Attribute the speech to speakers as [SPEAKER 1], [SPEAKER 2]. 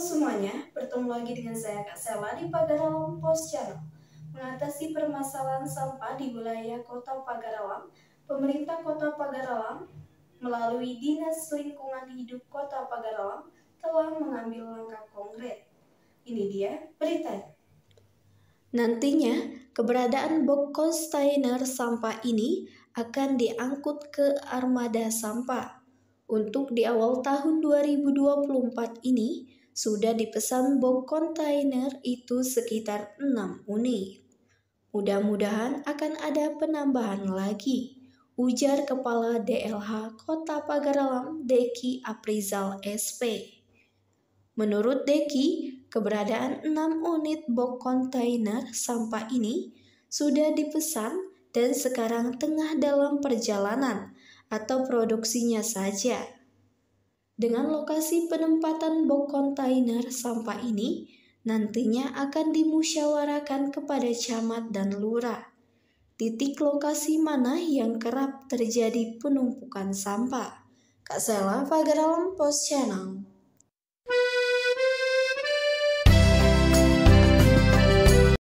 [SPEAKER 1] semuanya, bertemu lagi dengan saya Kak Sela di Pagarawang Post Channel. Mengatasi permasalahan sampah di wilayah Kota Pagarawang pemerintah Kota Pagarawang melalui Dinas Lingkungan Hidup Kota Pagarawang telah mengambil langkah konkret. Ini dia berita Nantinya, keberadaan box kontainer sampah ini akan diangkut ke armada sampah. Untuk di awal tahun 2024 ini, sudah dipesan box kontainer itu sekitar 6 unit. Mudah-mudahan akan ada penambahan lagi, ujar Kepala DLH Kota Pagaralam Deki Aprizal SP. Menurut Deki, keberadaan 6 unit box kontainer sampah ini sudah dipesan dan sekarang tengah dalam perjalanan atau produksinya saja. Dengan lokasi penempatan box kontainer sampah ini, nantinya akan dimusyawarakan kepada camat dan lurah. Titik lokasi mana yang kerap terjadi penumpukan sampah? Kak Sela, Pagaralam Post Channel.